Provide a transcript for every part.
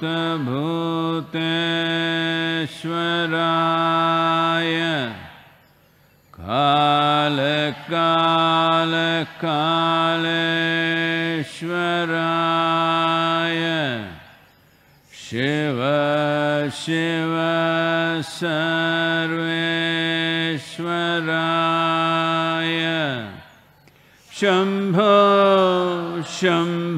भूतेश्वराय कालकालकालराय शिव शिवर्वेश्वराय शम्भो शम्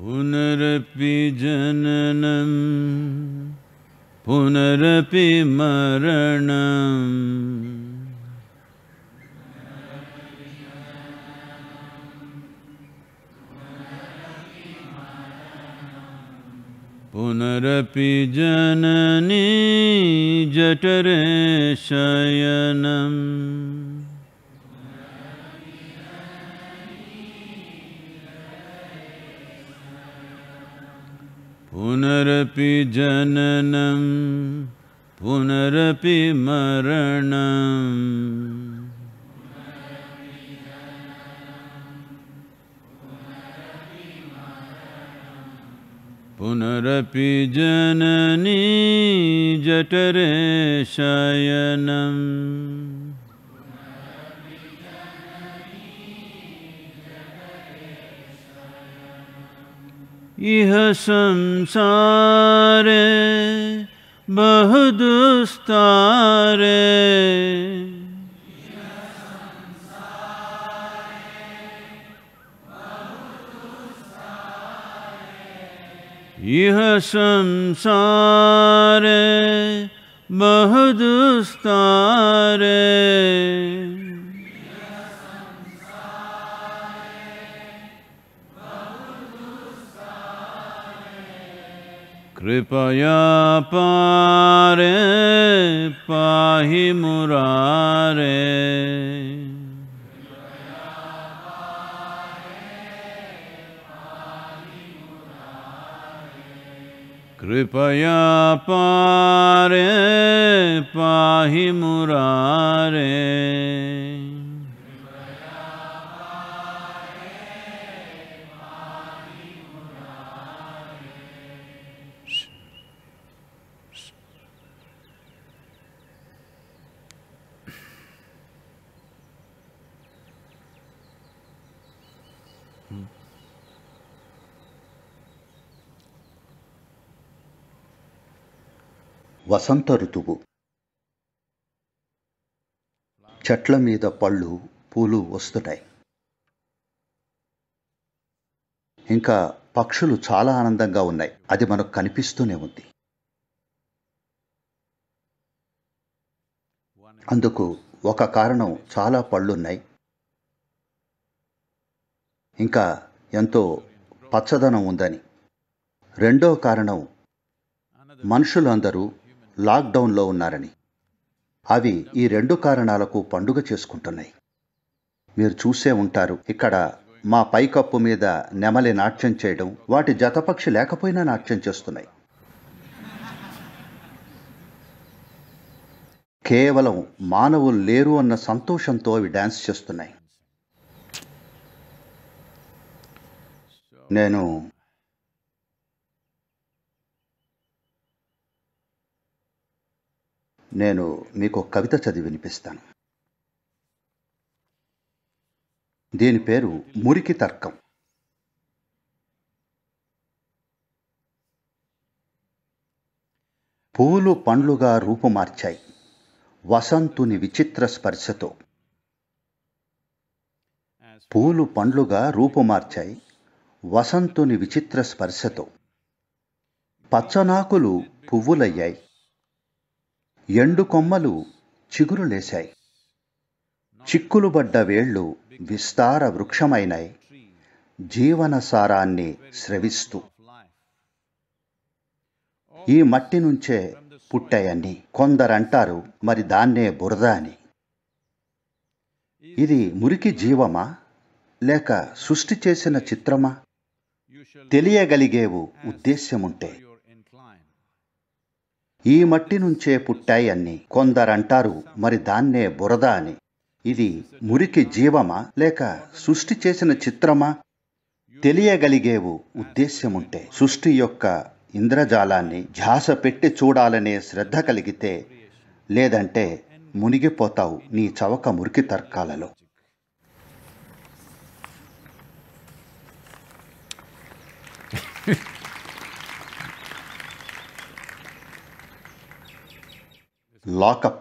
पुनरपि जननं पुनरपि मरणम् पुनरपि जननी जठरे शयनम् पुनरपि जननं पुनरपि मरणम् पुनरपि जननी जठरे शयनम् यह संसार बहुदुस्तार यह संसार बहुदुस्तार कृपया पारे पाहि मरा रे कृपया पा रे पाहि मुरारे వసంత ఋతువు చెట్ల మీద పళ్ళు పూలు వస్తుంటాయి ఇంకా పక్షులు చాలా ఆనందంగా ఉన్నాయి అది మనకు కనిపిస్తూనే ఉంది అందుకు ఒక కారణం చాలా పళ్ళున్నాయి ఇంకా ఎంతో పచ్చదనం ఉందని రెండో కారణం మనుషులందరూ లాక్డౌన్లో ఉన్నారని అవి ఈ రెండు కారణాలకు పండుగ చేసుకుంటున్నాయి మీరు చూసే ఉంటారు ఇక్కడ మా పైకప్పు మీద నెమలి నాట్యం చేయడం వాటి జతపక్షి లేకపోయినా నాట్యం చేస్తున్నాయి కేవలం మానవులు లేరు అన్న సంతోషంతో అవి డ్యాన్స్ చేస్తున్నాయి నేను నేను మీకు కవిత చదివి వినిపిస్తాను దీని పేరు మురికి తర్కం పూలు పండ్లుగా రూపుమార్చాయి వసంతుని విచిత్ర స్పర్శతో పూలు పండ్లుగా రూపుమార్చాయి వసంతుని విచిత్ర స్పర్శతో పచ్చనాకులు పువ్వులయ్యాయి ఎండు కొమ్మలు చిగురు చిక్కులు చిక్కులుబడ్డ వేళ్ళు విస్తార వృక్షమైనాయి జీవనసారాన్ని స్రవిస్తూ ఈ మట్టి నుంచే పుట్టాయని కొందరంటారు మరి దాన్నే బురద అని ఇది మురికి జీవమా లేక సృష్టి చేసిన చిత్రమా తెలియగలిగేవు ఉద్దేశ్యముంటే ఈ మట్టి నుంచే పుట్టాయి అన్ని కొందరంటారు మరి దాన్నే బురద అని ఇది మురికి జీవమా లేక సృష్టి చేసిన చిత్రమా తెలియగలిగేవు ఉద్దేశ్యముంటే సృష్టి యొక్క ఇంద్రజాలాన్ని ఝాస పెట్టి చూడాలనే శ్రద్ధ కలిగితే లేదంటే మునిగిపోతావు నీ చవక మురికి తర్కాలలో లాకప్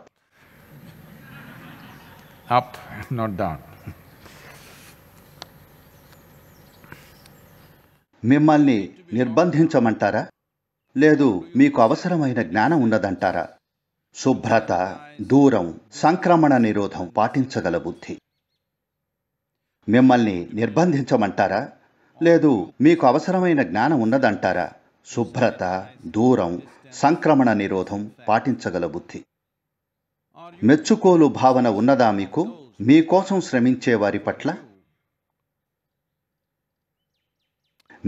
అప్ నాట్ డౌన్ మిమ్మల్ని నిర్బంధించమంటారా లేదు మీకు అవసరమైన జ్ఞానం ఉన్నదంటారా శుభ్రత దూరం సంక్రమణ నిరోధం పాటించగల బుద్ధి మిమ్మల్ని నిర్బంధించమంటారా లేదు మీకు అవసరమైన జ్ఞానం ఉన్నదంటారా శుభ్రత దూరం సంక్రమణ నిరోధం పాటించగల బుద్ధి మెచ్చుకోలు భావన ఉన్నదా మీకు మీకోసం శ్రమించే వారి పట్ల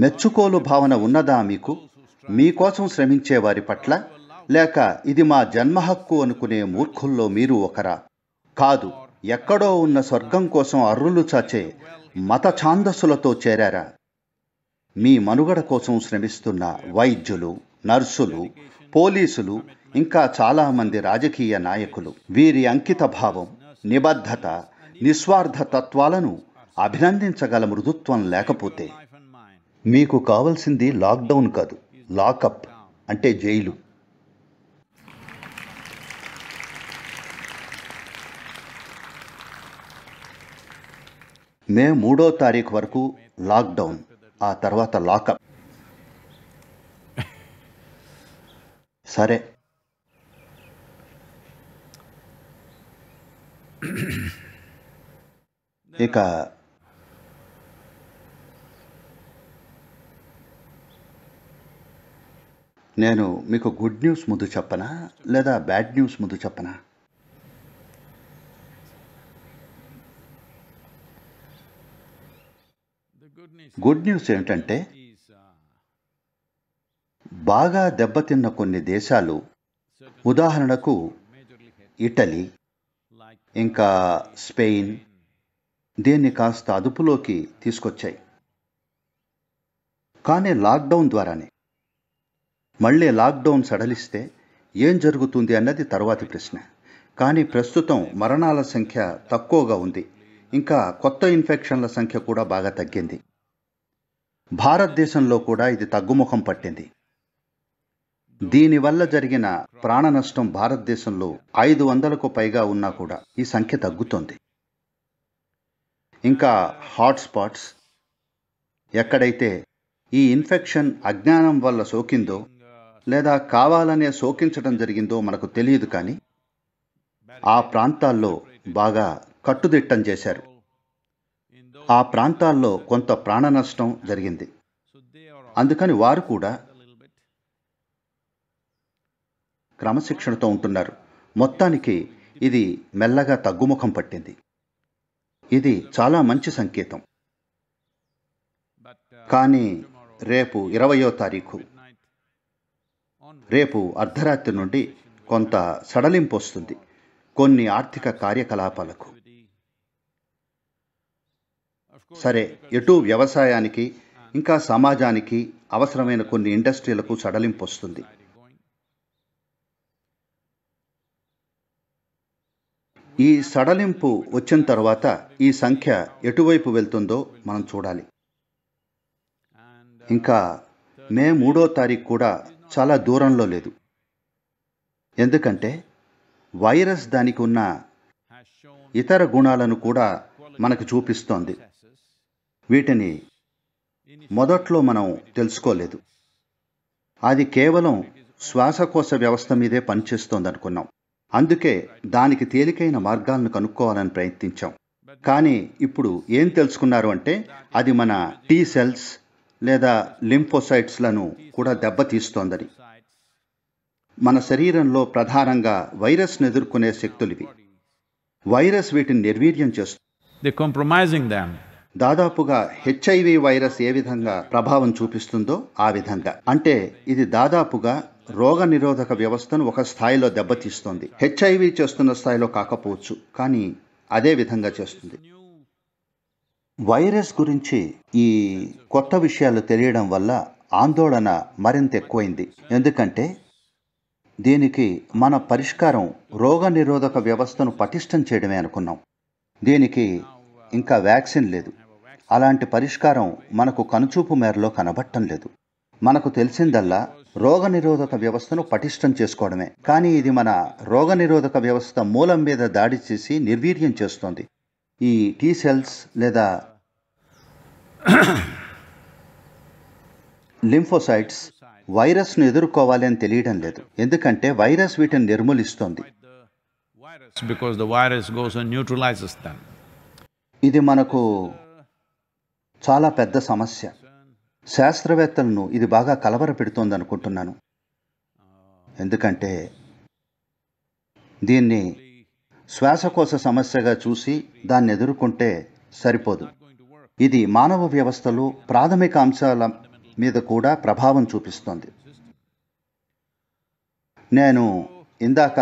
మెచ్చుకోలు భావన ఉన్నదా మీకు మీకోసం శ్రమించే వారి పట్ల లేక ఇది మా జన్మ హక్కు అనుకునే మూర్ఖుల్లో మీరు ఒకరా కాదు ఎక్కడో ఉన్న స్వర్గం కోసం అర్రులు చాచే మత ఛాందస్సులతో చేరారా మీ మనుగడ కోసం శ్రమిస్తున్న వైద్యులు నర్సులు పోలీసులు ఇంకా చాలామంది రాజకీయ నాయకులు వీరి అంకిత భావం నిబద్ధత నిస్వార్థ తత్వాలను అభినందించగల మృదుత్వం లేకపోతే మీకు కావలసింది లాక్డౌన్ కాదు లాకప్ అంటే జైలు మే మూడో తారీఖు వరకు లాక్డౌన్ ఆ తర్వాత లాకప్ సరే ఇక నేను మీకు గుడ్ న్యూస్ ముందు చెప్పనా లేదా బ్యాడ్ న్యూస్ ముందు చెప్పనా గుడ్ న్యూస్ ఏంటంటే బాగా దెబ్బతిన్న కొన్ని దేశాలు ఉదాహరణకు ఇటలీ ఇంకా స్పెయిన్ దీన్ని కాస్త అదుపులోకి తీసుకొచ్చాయి కానీ లాక్డౌన్ ద్వారానే మళ్ళీ లాక్డౌన్ సడలిస్తే ఏం జరుగుతుంది అన్నది తర్వాతి ప్రశ్న కానీ ప్రస్తుతం మరణాల సంఖ్య తక్కువగా ఉంది ఇంకా కొత్త ఇన్ఫెక్షన్ల సంఖ్య కూడా బాగా తగ్గింది భారతదేశంలో కూడా ఇది తగ్గుముఖం పట్టింది దీనివల్ల జరిగిన ప్రాణ నష్టం భారతదేశంలో ఐదు వందలకు పైగా ఉన్నా కూడా ఈ సంఖ్య తగ్గుతోంది ఇంకా హాట్స్పాట్స్ ఎక్కడైతే ఈ ఇన్ఫెక్షన్ అజ్ఞానం వల్ల సోకిందో లేదా కావాలనే సోకించడం జరిగిందో మనకు తెలియదు కానీ ఆ ప్రాంతాల్లో బాగా కట్టుదిట్టం చేశారు ఆ ప్రాంతాల్లో కొంత ప్రాణ నష్టం జరిగింది అందుకని వారు కూడా క్రమశిక్షణతో ఉంటున్నారు మొత్తానికి ఇది మెల్లగా తగ్గుముఖం పట్టింది ఇది చాలా మంచి సంకేతం కానీ రేపు ఇరవయో తారీఖు రేపు అర్ధరాత్రి నుండి కొంత సడలింపు వస్తుంది కొన్ని ఆర్థిక కార్యకలాపాలకు సరే ఎటు వ్యవసాయానికి ఇంకా సమాజానికి అవసరమైన కొన్ని ఇండస్ట్రీలకు సడలింపు వస్తుంది ఈ సడలింపు వచ్చిన తర్వాత ఈ సంఖ్య ఎటువైపు వెళ్తుందో మనం చూడాలి ఇంకా మే మూడో తారీఖు కూడా చాలా దూరంలో లేదు ఎందుకంటే వైరస్ దానికి ఉన్న ఇతర గుణాలను కూడా మనకు చూపిస్తోంది వీటిని మొదట్లో మనం తెలుసుకోలేదు అది కేవలం శ్వాసకోశ వ్యవస్థ మీదే పనిచేస్తోందనుకున్నాం అందుకే దానికి తేలికైన మార్గాలను కనుక్కోవాలని ప్రయత్నించాం కానీ ఇప్పుడు ఏం తెలుసుకున్నారు అంటే అది మన టీ సెల్స్ లేదా లింఫోసైట్స్లను కూడా దెబ్బతీస్తోందని మన శరీరంలో ప్రధానంగా వైరస్ను ఎదుర్కొనే ఇవి వైరస్ వీటిని నిర్వీర్యం చేస్తుంది దాదాపుగా హెచ్ఐవి వైరస్ ఏ విధంగా ప్రభావం చూపిస్తుందో ఆ విధంగా అంటే ఇది దాదాపుగా రోగ నిరోధక వ్యవస్థను ఒక స్థాయిలో దెబ్బతీస్తుంది హెచ్ఐవి చేస్తున్న స్థాయిలో కాకపోవచ్చు కానీ అదే విధంగా చేస్తుంది వైరస్ గురించి ఈ కొత్త విషయాలు తెలియడం వల్ల ఆందోళన మరింత ఎక్కువైంది ఎందుకంటే దీనికి మన పరిష్కారం రోగ నిరోధక వ్యవస్థను పటిష్టం చేయడమే అనుకున్నాం దీనికి ఇంకా వ్యాక్సిన్ లేదు అలాంటి పరిష్కారం మనకు కనుచూపు మేరలో కనబట్టం లేదు మనకు తెలిసిందల్లా రోగనిరోధక వ్యవస్థను పటిష్టం చేసుకోవడమే కానీ ఇది మన రోగనిరోధక వ్యవస్థ మూలం మీద దాడి చేసి నిర్వీర్యం చేస్తోంది ఈ టీ సెల్స్ లేదా లింఫోసైట్స్ వైరస్ను ఎదుర్కోవాలి అని తెలియడం లేదు ఎందుకంటే వైరస్ వీటిని నిర్మూలిస్తుంది ఇది మనకు చాలా పెద్ద సమస్య శాస్త్రవేత్తలను ఇది బాగా పెడుతోంది అనుకుంటున్నాను ఎందుకంటే దీన్ని శ్వాసకోశ సమస్యగా చూసి దాన్ని ఎదుర్కొంటే సరిపోదు ఇది మానవ వ్యవస్థలు ప్రాథమిక అంశాల మీద కూడా ప్రభావం చూపిస్తోంది నేను ఇందాక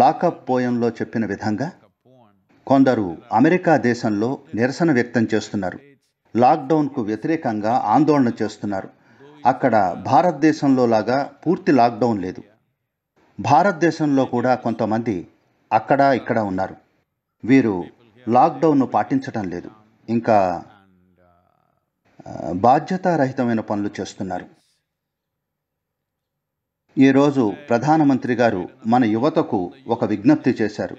లాకప్ పోయంలో చెప్పిన విధంగా కొందరు అమెరికా దేశంలో నిరసన వ్యక్తం చేస్తున్నారు లాక్డౌన్కు వ్యతిరేకంగా ఆందోళన చేస్తున్నారు అక్కడ భారతదేశంలో లాగా పూర్తి లాక్డౌన్ లేదు భారతదేశంలో కూడా కొంతమంది అక్కడ ఇక్కడ ఉన్నారు వీరు లాక్డౌన్ను పాటించడం లేదు ఇంకా బాధ్యతారహితమైన పనులు చేస్తున్నారు ఈరోజు ప్రధానమంత్రి గారు మన యువతకు ఒక విజ్ఞప్తి చేశారు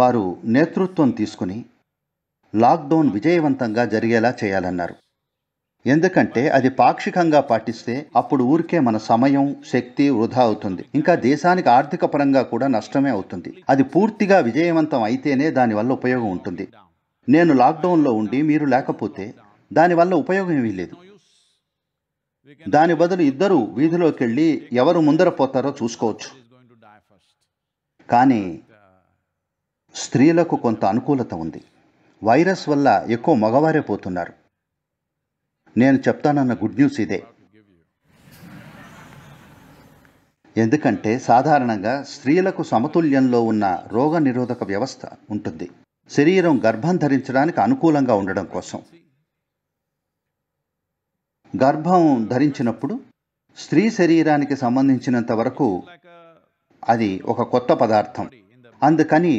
వారు నేతృత్వం తీసుకుని లాక్డౌన్ విజయవంతంగా జరిగేలా చేయాలన్నారు ఎందుకంటే అది పాక్షికంగా పాటిస్తే అప్పుడు ఊరికే మన సమయం శక్తి వృధా అవుతుంది ఇంకా దేశానికి ఆర్థిక పరంగా కూడా నష్టమే అవుతుంది అది పూర్తిగా విజయవంతం అయితేనే దానివల్ల ఉపయోగం ఉంటుంది నేను లాక్డౌన్లో ఉండి మీరు లేకపోతే దానివల్ల ఉపయోగం ఏమీ లేదు దాని బదులు ఇద్దరు వీధిలోకి వెళ్ళి ఎవరు ముందర పోతారో చూసుకోవచ్చు కానీ స్త్రీలకు కొంత అనుకూలత ఉంది వైరస్ వల్ల ఎక్కువ మగవారే పోతున్నారు నేను చెప్తానన్న గుడ్ న్యూస్ ఇదే ఎందుకంటే సాధారణంగా స్త్రీలకు సమతుల్యంలో ఉన్న రోగ నిరోధక వ్యవస్థ ఉంటుంది శరీరం గర్భం ధరించడానికి అనుకూలంగా ఉండడం కోసం గర్భం ధరించినప్పుడు స్త్రీ శరీరానికి సంబంధించినంత వరకు అది ఒక కొత్త పదార్థం అందుకని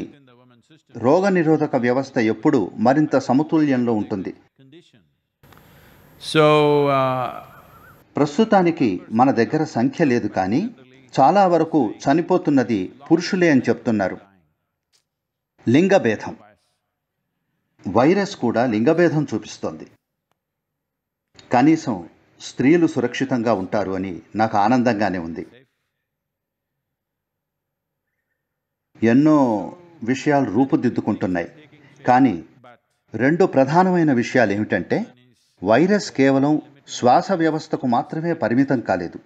రోగనిరోధక వ్యవస్థ ఎప్పుడు మరింత సమతుల్యంలో ఉంటుంది సో uh, ప్రస్తుతానికి మన దగ్గర సంఖ్య లేదు కానీ చాలా వరకు చనిపోతున్నది పురుషులే అని చెప్తున్నారు లింగభేదం వైరస్ కూడా లింగభేదం చూపిస్తోంది కనీసం స్త్రీలు సురక్షితంగా ఉంటారు అని నాకు ఆనందంగానే ఉంది ఎన్నో విషయాలు రూపుదిద్దుకుంటున్నాయి కానీ రెండు ప్రధానమైన విషయాలు ఏమిటంటే వైరస్ కేవలం శ్వాస వ్యవస్థకు మాత్రమే పరిమితం కాలేదు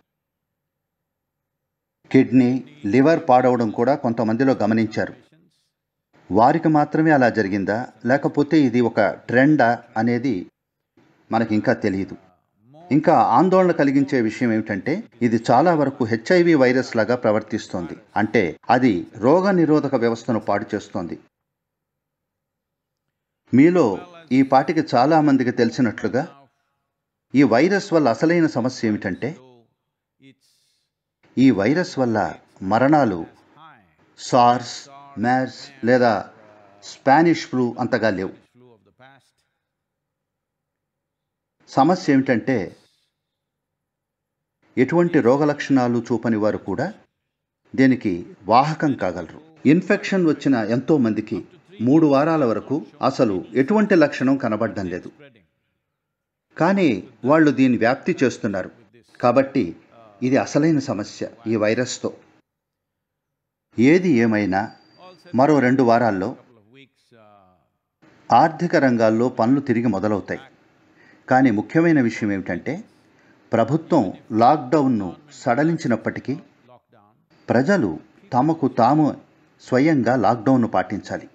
కిడ్నీ లివర్ పాడవడం కూడా కొంతమందిలో గమనించారు వారికి మాత్రమే అలా జరిగిందా లేకపోతే ఇది ఒక ట్రెండా అనేది మనకింకా ఇంకా తెలియదు ఇంకా ఆందోళన కలిగించే విషయం ఏమిటంటే ఇది చాలా వరకు హెచ్ఐవి వైరస్ లాగా ప్రవర్తిస్తోంది అంటే అది రోగ నిరోధక వ్యవస్థను పాడు చేస్తోంది మీలో ఈ పాటికి చాలామందికి తెలిసినట్లుగా ఈ వైరస్ వల్ల అసలైన సమస్య ఏమిటంటే ఈ వైరస్ వల్ల మరణాలు సార్స్ మ్యార్స్ లేదా స్పానిష్ ఫ్లూ అంతగా లేవు సమస్య ఏమిటంటే ఎటువంటి రోగ లక్షణాలు చూపని వారు కూడా దీనికి వాహకం కాగలరు ఇన్ఫెక్షన్ వచ్చిన ఎంతోమందికి మూడు వారాల వరకు అసలు ఎటువంటి లక్షణం కనబడడం లేదు కానీ వాళ్ళు దీని వ్యాప్తి చేస్తున్నారు కాబట్టి ఇది అసలైన సమస్య ఈ వైరస్తో ఏది ఏమైనా మరో రెండు వారాల్లో ఆర్థిక రంగాల్లో పనులు తిరిగి మొదలవుతాయి కానీ ముఖ్యమైన విషయం ఏమిటంటే ప్రభుత్వం లాక్డౌన్ను సడలించినప్పటికీ ప్రజలు తమకు తాము స్వయంగా లాక్డౌన్ను పాటించాలి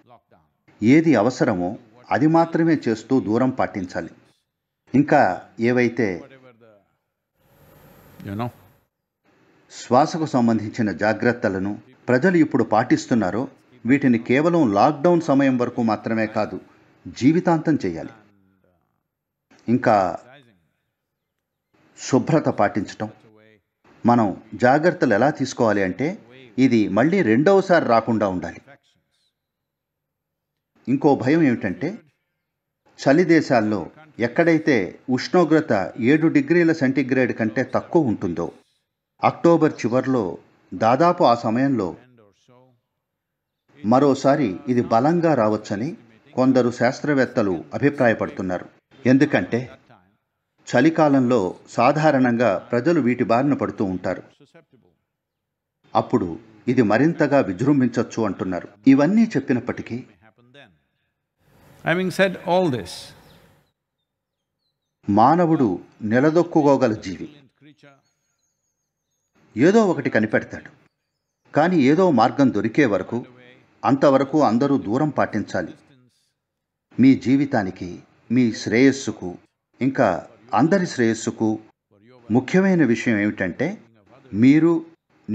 ఏది అవసరమో అది మాత్రమే చేస్తూ దూరం పాటించాలి ఇంకా ఏవైతే శ్వాసకు సంబంధించిన జాగ్రత్తలను ప్రజలు ఇప్పుడు పాటిస్తున్నారో వీటిని కేవలం లాక్డౌన్ సమయం వరకు మాత్రమే కాదు జీవితాంతం చేయాలి ఇంకా శుభ్రత పాటించటం మనం జాగ్రత్తలు ఎలా తీసుకోవాలి అంటే ఇది మళ్ళీ రెండవసారి రాకుండా ఉండాలి ఇంకో భయం ఏమిటంటే చలి దేశాల్లో ఎక్కడైతే ఉష్ణోగ్రత ఏడు డిగ్రీల సెంటీగ్రేడ్ కంటే తక్కువ ఉంటుందో అక్టోబర్ చివరిలో దాదాపు ఆ సమయంలో మరోసారి ఇది బలంగా రావచ్చని కొందరు శాస్త్రవేత్తలు అభిప్రాయపడుతున్నారు ఎందుకంటే చలికాలంలో సాధారణంగా ప్రజలు వీటి బారిన పడుతూ ఉంటారు అప్పుడు ఇది మరింతగా విజృంభించవచ్చు అంటున్నారు ఇవన్నీ చెప్పినప్పటికీ మానవుడు నిలదొక్కుకోగల జీవి ఏదో ఒకటి కనిపెడతాడు కానీ ఏదో మార్గం దొరికే వరకు అంతవరకు అందరూ దూరం పాటించాలి మీ జీవితానికి మీ శ్రేయస్సుకు ఇంకా అందరి శ్రేయస్సుకు ముఖ్యమైన విషయం ఏమిటంటే మీరు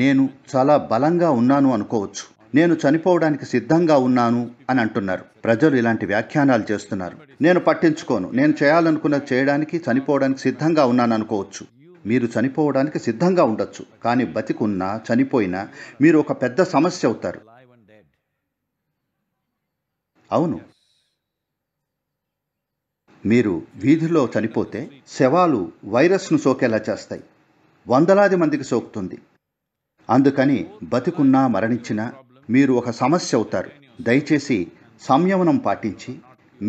నేను చాలా బలంగా ఉన్నాను అనుకోవచ్చు నేను చనిపోవడానికి సిద్ధంగా ఉన్నాను అని అంటున్నారు ప్రజలు ఇలాంటి వ్యాఖ్యానాలు చేస్తున్నారు నేను పట్టించుకోను నేను చేయాలనుకున్న చేయడానికి చనిపోవడానికి సిద్ధంగా ఉన్నాను అనుకోవచ్చు మీరు చనిపోవడానికి సిద్ధంగా ఉండొచ్చు కానీ బతికున్నా చనిపోయినా మీరు ఒక పెద్ద సమస్య అవుతారు అవును మీరు వీధిలో చనిపోతే శవాలు వైరస్ను సోకేలా చేస్తాయి వందలాది మందికి సోకుతుంది అందుకని బతికున్నా మరణించినా మీరు ఒక సమస్య అవుతారు దయచేసి సంయమనం పాటించి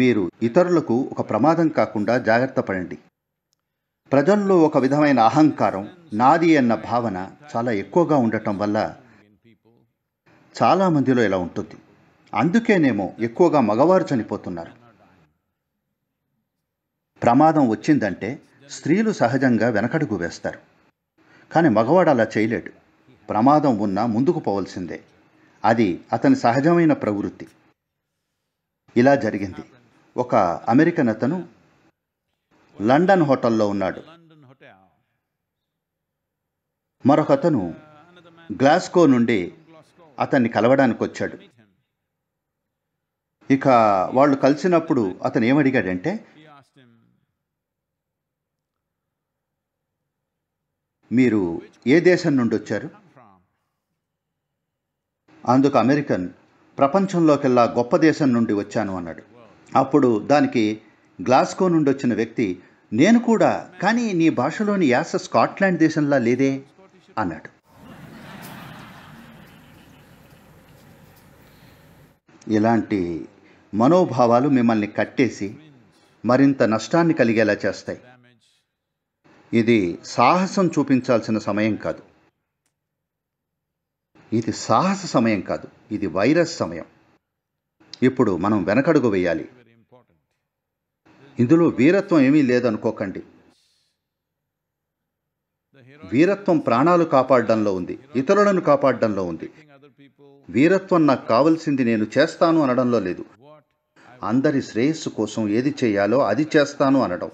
మీరు ఇతరులకు ఒక ప్రమాదం కాకుండా జాగ్రత్త పడండి ప్రజల్లో ఒక విధమైన అహంకారం నాది అన్న భావన చాలా ఎక్కువగా ఉండటం వల్ల చాలామందిలో ఇలా ఉంటుంది అందుకేనేమో ఎక్కువగా మగవారు చనిపోతున్నారు ప్రమాదం వచ్చిందంటే స్త్రీలు సహజంగా వెనకడుగు వేస్తారు కానీ మగవాడు అలా చేయలేడు ప్రమాదం ఉన్నా ముందుకు పోవలసిందే అది అతని సహజమైన ప్రవృత్తి ఇలా జరిగింది ఒక అమెరికన్ అతను లండన్ హోటల్లో ఉన్నాడు మరొకతను గ్లాస్కో నుండి అతన్ని కలవడానికి వచ్చాడు ఇక వాళ్ళు కలిసినప్పుడు అతను ఏమడిగాడంటే మీరు ఏ దేశం నుండి వచ్చారు అందుకు అమెరికన్ ప్రపంచంలోకెల్లా గొప్ప దేశం నుండి వచ్చాను అన్నాడు అప్పుడు దానికి గ్లాస్కో నుండి వచ్చిన వ్యక్తి నేను కూడా కానీ నీ భాషలోని యాస స్కాట్లాండ్ దేశంలా లేదే అన్నాడు ఇలాంటి మనోభావాలు మిమ్మల్ని కట్టేసి మరింత నష్టాన్ని కలిగేలా చేస్తాయి ఇది సాహసం చూపించాల్సిన సమయం కాదు ఇది సాహస సమయం కాదు ఇది వైరస్ సమయం ఇప్పుడు మనం వెనకడుగు వేయాలి ఇందులో వీరత్వం ఏమీ లేదనుకోకండి వీరత్వం ప్రాణాలు కాపాడడంలో ఉంది ఇతరులను కాపాడడంలో ఉంది వీరత్వం నాకు కావలసింది నేను చేస్తాను అనడంలో లేదు అందరి శ్రేయస్సు కోసం ఏది చేయాలో అది చేస్తాను అనడం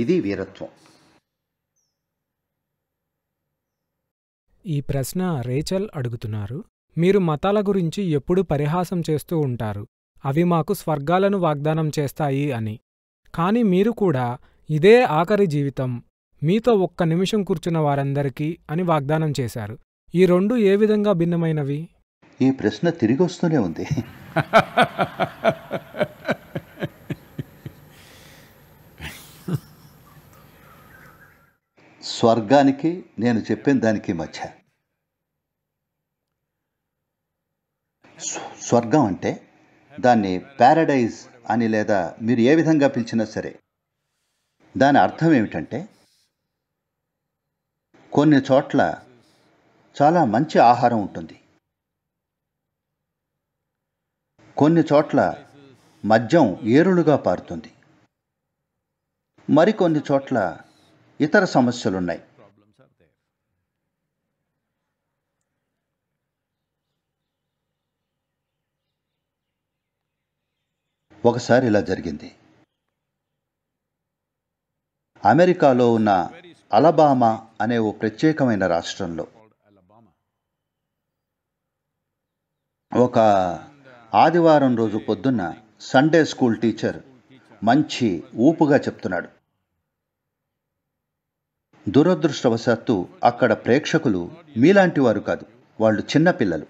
ఇది వీరత్వం ఈ ప్రశ్న రేచల్ అడుగుతున్నారు మీరు మతాల గురించి ఎప్పుడూ పరిహాసం చేస్తూ ఉంటారు అవి మాకు స్వర్గాలను వాగ్దానం చేస్తాయి అని కానీ మీరు కూడా ఇదే ఆఖరి జీవితం మీతో ఒక్క నిమిషం కూర్చున్న వారందరికీ అని వాగ్దానం చేశారు ఈ రెండు ఏ విధంగా భిన్నమైనవి ఈ ప్రశ్న తిరిగి వస్తూనే ఉంది స్వర్గానికి నేను చెప్పిన దానికి మధ్య స్వర్గం అంటే దాన్ని ప్యారడైజ్ అని లేదా మీరు ఏ విధంగా పిలిచినా సరే దాని అర్థం ఏమిటంటే కొన్ని చోట్ల చాలా మంచి ఆహారం ఉంటుంది కొన్ని చోట్ల మద్యం ఏరులుగా పారుతుంది మరికొన్ని చోట్ల ఇతర సమస్యలున్నాయి ఒకసారి ఇలా జరిగింది అమెరికాలో ఉన్న అలబామా అనే ఓ ప్రత్యేకమైన రాష్ట్రంలో ఒక ఆదివారం రోజు పొద్దున్న సండే స్కూల్ టీచర్ మంచి ఊపుగా చెప్తున్నాడు దురదృష్టవశాత్తు అక్కడ ప్రేక్షకులు మీలాంటి వారు కాదు వాళ్ళు చిన్నపిల్లలు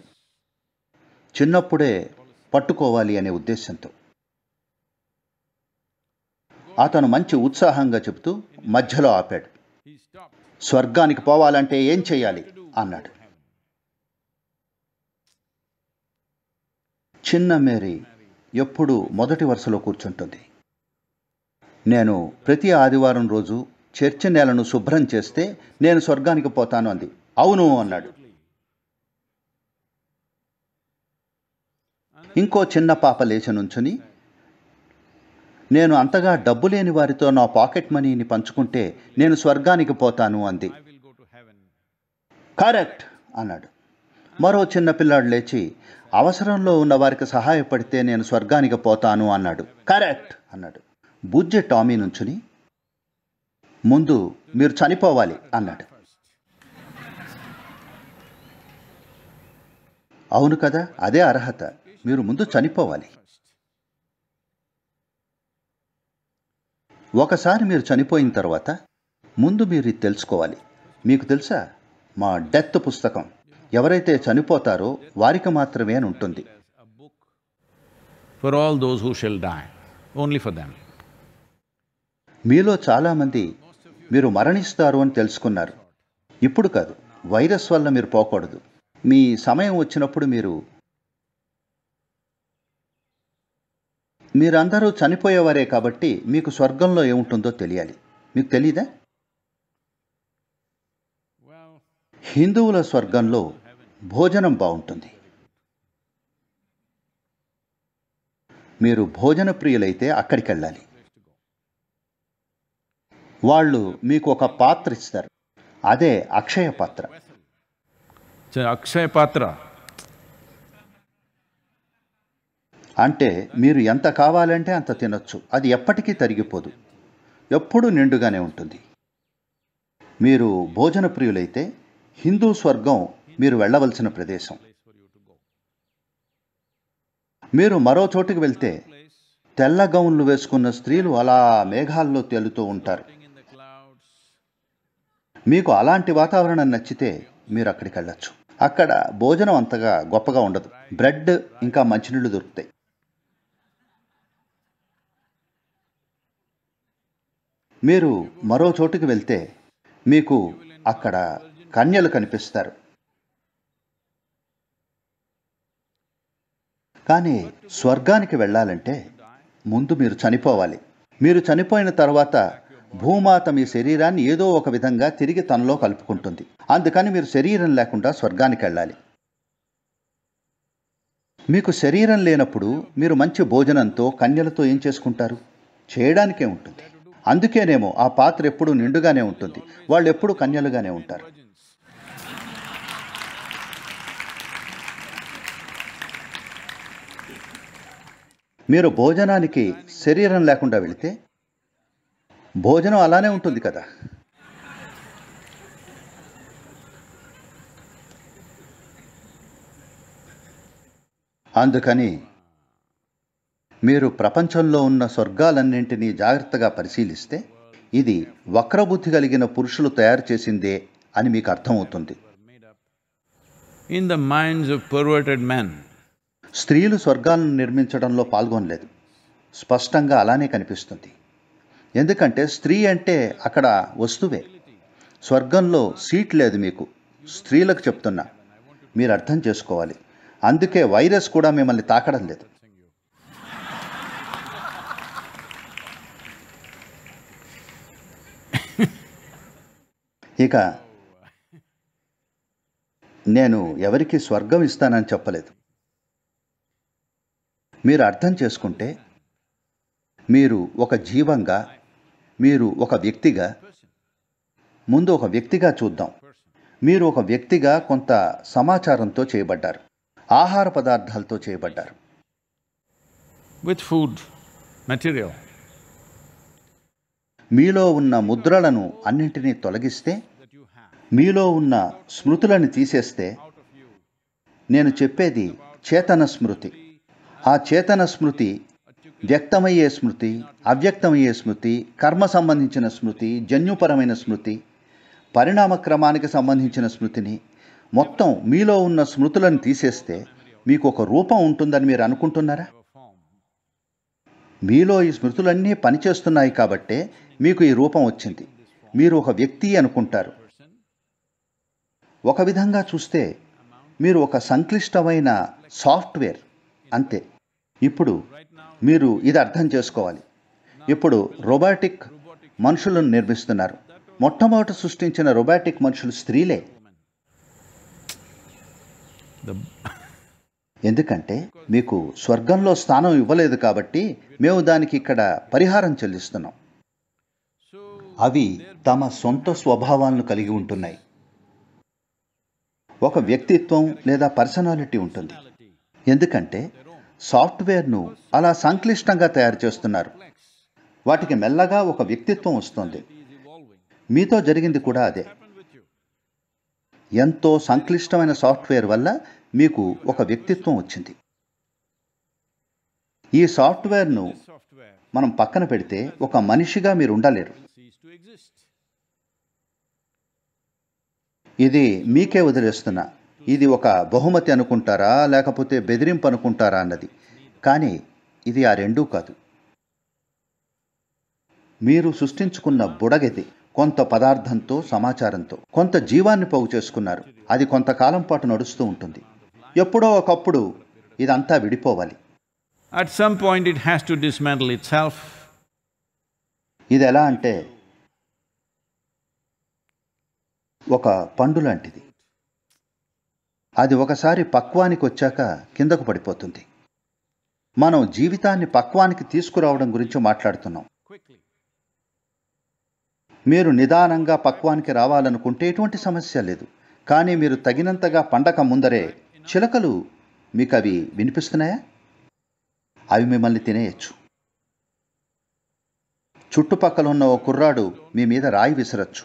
చిన్నప్పుడే పట్టుకోవాలి అనే ఉద్దేశంతో అతను మంచి ఉత్సాహంగా చెబుతూ మధ్యలో ఆపాడు స్వర్గానికి పోవాలంటే ఏం చేయాలి అన్నాడు చిన్న మేరీ ఎప్పుడు మొదటి వరుసలో కూర్చుంటుంది నేను ప్రతి ఆదివారం రోజు చర్చి నేలను శుభ్రం చేస్తే నేను స్వర్గానికి పోతాను అంది అవును అన్నాడు ఇంకో చిన్న పాప లేచి నుంచుని నేను అంతగా డబ్బు లేని వారితో నా పాకెట్ మనీని పంచుకుంటే నేను స్వర్గానికి పోతాను అంది కరెక్ట్ అన్నాడు మరో చిన్న పిల్లాడు లేచి అవసరంలో ఉన్న వారికి సహాయపడితే నేను స్వర్గానికి పోతాను అన్నాడు కరెక్ట్ అన్నాడు బుజ్జి టామీ నుంచుని ముందు మీరు చనిపోవాలి అన్నాడు అవును కదా అదే అర్హత మీరు ముందు చనిపోవాలి ఒకసారి మీరు చనిపోయిన తర్వాత ముందు మీరు ఇది తెలుసుకోవాలి మీకు తెలుసా మా డెత్ పుస్తకం ఎవరైతే చనిపోతారో వారికి మాత్రమే అని ఉంటుంది for all shell only for మీలో చాలామంది మీరు మరణిస్తారు అని తెలుసుకున్నారు ఇప్పుడు కాదు వైరస్ వల్ల మీరు పోకూడదు మీ సమయం వచ్చినప్పుడు మీరు మీరందరూ చనిపోయేవారే కాబట్టి మీకు స్వర్గంలో ఏముంటుందో తెలియాలి మీకు తెలీదా హిందువుల స్వర్గంలో భోజనం బాగుంటుంది మీరు భోజన ప్రియులైతే అక్కడికి వెళ్ళాలి వాళ్ళు మీకు ఒక పాత్ర ఇస్తారు అదే అక్షయ పాత్ర అక్షయ పాత్ర అంటే మీరు ఎంత కావాలంటే అంత తినొచ్చు అది ఎప్పటికీ తరిగిపోదు ఎప్పుడూ నిండుగానే ఉంటుంది మీరు భోజన ప్రియులైతే హిందూ స్వర్గం మీరు వెళ్ళవలసిన ప్రదేశం మీరు మరో చోటుకు వెళ్తే తెల్ల గౌన్లు వేసుకున్న స్త్రీలు అలా మేఘాల్లో తేలుతూ ఉంటారు మీకు అలాంటి వాతావరణం నచ్చితే మీరు అక్కడికి వెళ్ళచ్చు అక్కడ భోజనం అంతగా గొప్పగా ఉండదు బ్రెడ్ ఇంకా మంచినీళ్ళు దొరుకుతాయి మీరు మరో చోటుకి వెళ్తే మీకు అక్కడ కన్యలు కనిపిస్తారు కానీ స్వర్గానికి వెళ్ళాలంటే ముందు మీరు చనిపోవాలి మీరు చనిపోయిన తర్వాత భూమాత మీ శరీరాన్ని ఏదో ఒక విధంగా తిరిగి తనలో కలుపుకుంటుంది అందుకని మీరు శరీరం లేకుండా స్వర్గానికి వెళ్ళాలి మీకు శరీరం లేనప్పుడు మీరు మంచి భోజనంతో కన్యలతో ఏం చేసుకుంటారు చేయడానికే ఉంటుంది అందుకేనేమో ఆ పాత్ర ఎప్పుడూ నిండుగానే ఉంటుంది వాళ్ళు ఎప్పుడు కన్యలుగానే ఉంటారు మీరు భోజనానికి శరీరం లేకుండా వెళితే భోజనం అలానే ఉంటుంది కదా అందుకని మీరు ప్రపంచంలో ఉన్న స్వర్గాలన్నింటినీ జాగ్రత్తగా పరిశీలిస్తే ఇది వక్రబుద్ధి కలిగిన పురుషులు తయారు చేసిందే అని మీకు అర్థమవుతుంది in the minds perverted man స్త్రీలు స్వర్గాలను నిర్మించడంలో పాల్గొనలేదు స్పష్టంగా అలానే కనిపిస్తుంది ఎందుకంటే స్త్రీ అంటే అక్కడ వస్తువే స్వర్గంలో సీట్ లేదు మీకు స్త్రీలకు చెప్తున్నా మీరు అర్థం చేసుకోవాలి అందుకే వైరస్ కూడా మిమ్మల్ని తాకడం లేదు ఇక నేను ఎవరికి స్వర్గం ఇస్తానని చెప్పలేదు మీరు అర్థం చేసుకుంటే మీరు ఒక జీవంగా మీరు ఒక వ్యక్తిగా ముందు ఒక వ్యక్తిగా చూద్దాం మీరు ఒక వ్యక్తిగా కొంత సమాచారంతో చేయబడ్డారు ఆహార పదార్థాలతో చేయబడ్డారు విత్ ఫుడ్ మెటీరియల్ మీలో ఉన్న ముద్రలను అన్నింటినీ తొలగిస్తే మీలో ఉన్న స్మృతులను తీసేస్తే నేను చెప్పేది చేతన స్మృతి ఆ చేతన స్మృతి వ్యక్తమయ్యే స్మృతి అవ్యక్తమయ్యే స్మృతి కర్మ సంబంధించిన స్మృతి జన్యుపరమైన స్మృతి పరిణామ క్రమానికి సంబంధించిన స్మృతిని మొత్తం మీలో ఉన్న స్మృతులను తీసేస్తే మీకు ఒక రూపం ఉంటుందని మీరు అనుకుంటున్నారా మీలో ఈ స్మృతులన్నీ పనిచేస్తున్నాయి కాబట్టే మీకు ఈ రూపం వచ్చింది మీరు ఒక వ్యక్తి అనుకుంటారు ఒక విధంగా చూస్తే మీరు ఒక సంక్లిష్టమైన సాఫ్ట్వేర్ అంతే ఇప్పుడు మీరు ఇది అర్థం చేసుకోవాలి ఇప్పుడు రోబాటిక్ మనుషులను నిర్మిస్తున్నారు మొట్టమొదట సృష్టించిన రొబాటిక్ మనుషులు స్త్రీలే ఎందుకంటే మీకు స్వర్గంలో స్థానం ఇవ్వలేదు కాబట్టి మేము దానికి ఇక్కడ పరిహారం చెల్లిస్తున్నాం అవి తమ సొంత స్వభావాలను కలిగి ఉంటున్నాయి ఒక వ్యక్తిత్వం లేదా పర్సనాలిటీ ఉంటుంది ఎందుకంటే సాఫ్ట్వేర్ను అలా సంక్లిష్టంగా తయారు చేస్తున్నారు వాటికి మెల్లగా ఒక వ్యక్తిత్వం వస్తుంది మీతో జరిగింది కూడా అదే ఎంతో సంక్లిష్టమైన సాఫ్ట్వేర్ వల్ల మీకు ఒక వ్యక్తిత్వం వచ్చింది ఈ సాఫ్ట్వేర్ను మనం పక్కన పెడితే ఒక మనిషిగా మీరు ఉండలేరు ఇది మీకే వదిలేస్తున్నా ఇది ఒక బహుమతి అనుకుంటారా లేకపోతే బెదిరింపు అనుకుంటారా అన్నది కానీ ఇది ఆ రెండూ కాదు మీరు సృష్టించుకున్న బుడగది కొంత పదార్థంతో సమాచారంతో కొంత జీవాన్ని పోగు చేసుకున్నారు అది కొంతకాలం పాటు నడుస్తూ ఉంటుంది ఎప్పుడో ఒకప్పుడు ఇదంతా విడిపోవాలి at some point it has to itself ఇది ఎలా అంటే ఒక పండు లాంటిది అది ఒకసారి పక్వానికి వచ్చాక కిందకు పడిపోతుంది మనం జీవితాన్ని పక్వానికి తీసుకురావడం గురించి మాట్లాడుతున్నాం మీరు నిదానంగా పక్వానికి రావాలనుకుంటే ఎటువంటి సమస్య లేదు కానీ మీరు తగినంతగా పండక ముందరే చిలకలు మీకు అవి వినిపిస్తున్నాయా అవి మిమ్మల్ని తినేయచ్చు చుట్టుపక్కల ఉన్న ఓ కుర్రాడు మీ మీద రాయి విసరచ్చు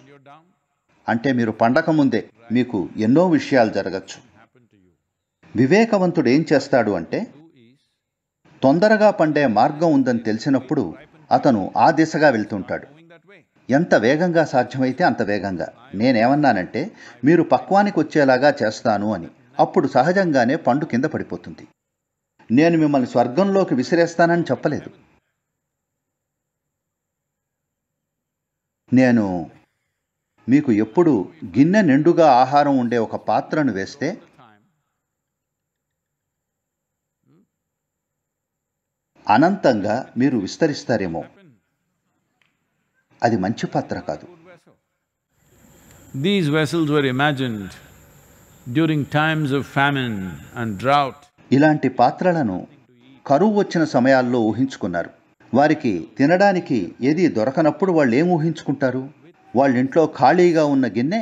అంటే మీరు పండక ముందే మీకు ఎన్నో విషయాలు జరగచ్చు వివేకవంతుడు ఏం చేస్తాడు అంటే తొందరగా పండే మార్గం ఉందని తెలిసినప్పుడు అతను ఆ దిశగా వెళ్తుంటాడు ఎంత వేగంగా సాధ్యమైతే అంత వేగంగా నేనేమన్నానంటే మీరు పక్వానికి వచ్చేలాగా చేస్తాను అని అప్పుడు సహజంగానే పండు కింద పడిపోతుంది నేను మిమ్మల్ని స్వర్గంలోకి విసిరేస్తానని చెప్పలేదు నేను మీకు ఎప్పుడు గిన్నె నిండుగా ఆహారం ఉండే ఒక పాత్రను వేస్తే అనంతంగా మీరు విస్తరిస్తారేమో అది మంచి పాత్ర కాదు these vessels were imagined during times of famine and drought ఇలాంటి పాత్రలను కరువు వచ్చిన సమయాల్లో ఊహించుకున్నారు వారికి తినడానికి ఏది దొరకనప్పుడు వాళ్ళు ఏం ఊహించుకుంటారు వాళ్ళ ఇంట్లో ఖాళీగా ఉన్న గిన్నె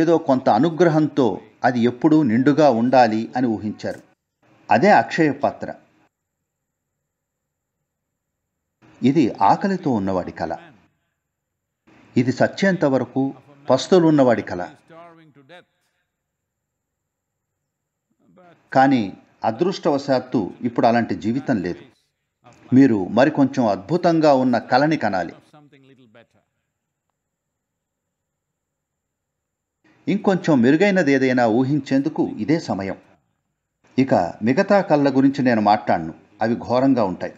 ఏదో కొంత అనుగ్రహంతో అది ఎప్పుడూ నిండుగా ఉండాలి అని ఊహించారు అదే అక్షయ పాత్ర ఇది ఆకలితో ఉన్నవాడి కళ ఇది సత్యంత వరకు పస్తులున్నవాడి కళ కానీ అదృష్టవశాత్తు ఇప్పుడు అలాంటి జీవితం లేదు మీరు మరికొంచెం అద్భుతంగా ఉన్న కళని కనాలి ఇంకొంచెం మెరుగైనది ఏదైనా ఊహించేందుకు ఇదే సమయం ఇక మిగతా కళ్ళ గురించి నేను మాట్లాడను అవి ఘోరంగా ఉంటాయి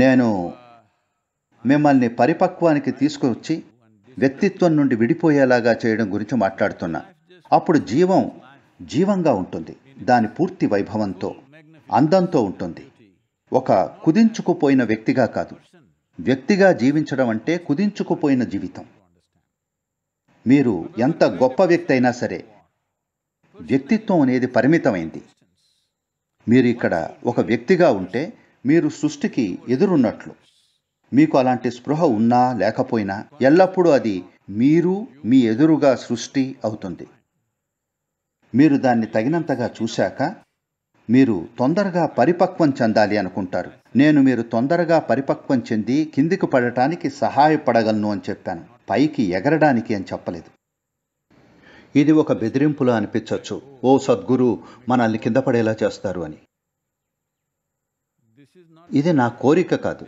నేను మిమ్మల్ని పరిపక్వానికి తీసుకువచ్చి వ్యక్తిత్వం నుండి విడిపోయేలాగా చేయడం గురించి మాట్లాడుతున్నా అప్పుడు జీవం జీవంగా ఉంటుంది దాని పూర్తి వైభవంతో అందంతో ఉంటుంది ఒక కుదించుకుపోయిన వ్యక్తిగా కాదు వ్యక్తిగా జీవించడం అంటే కుదించుకుపోయిన జీవితం మీరు ఎంత గొప్ప వ్యక్తి అయినా సరే వ్యక్తిత్వం అనేది పరిమితమైంది మీరు ఇక్కడ ఒక వ్యక్తిగా ఉంటే మీరు సృష్టికి ఎదురున్నట్లు మీకు అలాంటి స్పృహ ఉన్నా లేకపోయినా ఎల్లప్పుడూ అది మీరు మీ ఎదురుగా సృష్టి అవుతుంది మీరు దాన్ని తగినంతగా చూశాక మీరు తొందరగా పరిపక్వం చెందాలి అనుకుంటారు నేను మీరు తొందరగా పరిపక్వం చెంది కిందికి పడటానికి సహాయపడగలను అని చెప్పాను పైకి ఎగరడానికి అని చెప్పలేదు ఇది ఒక బెదిరింపులా అనిపించవచ్చు ఓ సద్గురు మనల్ని కింద పడేలా చేస్తారు అని ఇది నా కోరిక కాదు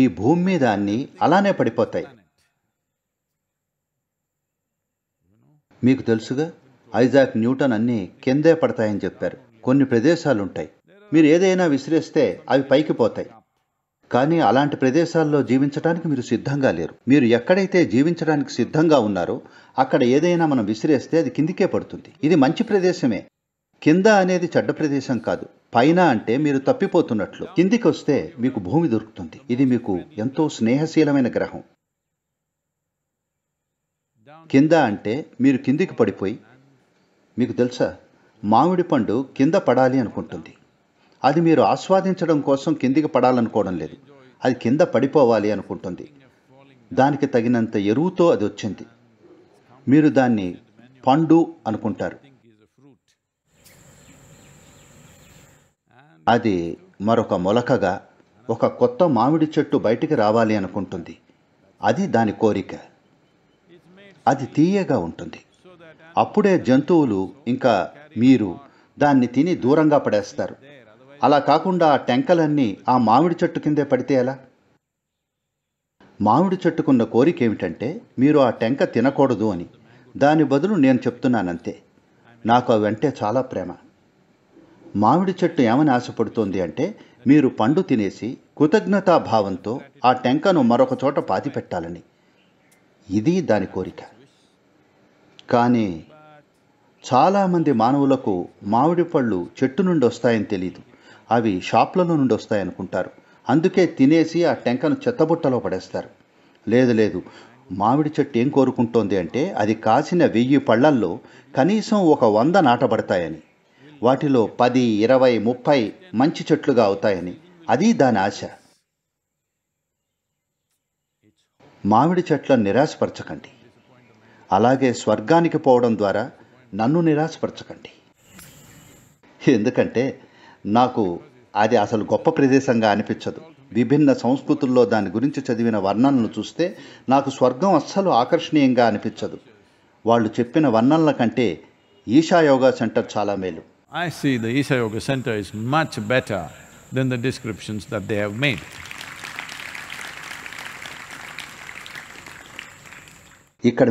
ఈ భూమి మీద అన్ని అలానే పడిపోతాయి మీకు తెలుసుగా ఐజాక్ న్యూటన్ అన్ని కిందే పడతాయని చెప్పారు కొన్ని ప్రదేశాలుంటాయి మీరు ఏదైనా విసిరేస్తే అవి పైకి పోతాయి కానీ అలాంటి ప్రదేశాల్లో జీవించడానికి మీరు సిద్ధంగా లేరు మీరు ఎక్కడైతే జీవించడానికి సిద్ధంగా ఉన్నారో అక్కడ ఏదైనా మనం విసిరేస్తే అది కిందికే పడుతుంది ఇది మంచి ప్రదేశమే కింద అనేది చెడ్డ ప్రదేశం కాదు పైన అంటే మీరు తప్పిపోతున్నట్లు కిందికి వస్తే మీకు భూమి దొరుకుతుంది ఇది మీకు ఎంతో స్నేహశీలమైన గ్రహం కింద అంటే మీరు కిందికి పడిపోయి మీకు తెలుసా మామిడి పండు కింద పడాలి అనుకుంటుంది అది మీరు ఆస్వాదించడం కోసం కిందికి పడాలనుకోవడం లేదు అది కింద పడిపోవాలి అనుకుంటుంది దానికి తగినంత ఎరువుతో అది వచ్చింది మీరు దాన్ని పండు అనుకుంటారు అది మరొక మొలకగా ఒక కొత్త మామిడి చెట్టు బయటికి రావాలి అనుకుంటుంది అది దాని కోరిక అది తీయగా ఉంటుంది అప్పుడే జంతువులు ఇంకా మీరు దాన్ని తిని దూరంగా పడేస్తారు అలా కాకుండా ఆ టెంకలన్నీ ఆ మామిడి చెట్టు కిందే పడితే ఎలా మామిడి చెట్టుకున్న కోరిక ఏమిటంటే మీరు ఆ టెంక తినకూడదు అని దాని బదులు నేను చెప్తున్నానంతే నాకు అవి అంటే చాలా ప్రేమ మామిడి చెట్టు ఏమని ఆశపడుతోంది అంటే మీరు పండు తినేసి కృతజ్ఞతాభావంతో ఆ టెంకను మరొక చోట పాతిపెట్టాలని ఇది దాని కోరిక కానీ చాలామంది మానవులకు మామిడి పళ్ళు చెట్టు నుండి వస్తాయని తెలియదు అవి షాప్లలో నుండి వస్తాయనుకుంటారు అందుకే తినేసి ఆ టెంకను చెత్తబుట్టలో పడేస్తారు లేదు లేదు మామిడి చెట్టు ఏం కోరుకుంటోంది అంటే అది కాసిన వెయ్యి పళ్ళల్లో కనీసం ఒక వంద నాటబడతాయని వాటిలో పది ఇరవై ముప్పై మంచి చెట్లుగా అవుతాయని అది దాని ఆశ మామిడి చెట్లను నిరాశపరచకండి అలాగే స్వర్గానికి పోవడం ద్వారా నన్ను నిరాశపరచకండి ఎందుకంటే నాకు అది అసలు గొప్ప ప్రదేశంగా అనిపించదు విభిన్న సంస్కృతుల్లో దాని గురించి చదివిన వర్ణనలు చూస్తే నాకు స్వర్గం అస్సలు ఆకర్షణీయంగా అనిపించదు వాళ్ళు చెప్పిన వర్ణనల కంటే ఈషా యోగా సెంటర్ చాలా మేలు I see the Isha Yoga Center is much better than the descriptions that they have made. ఇక్కడ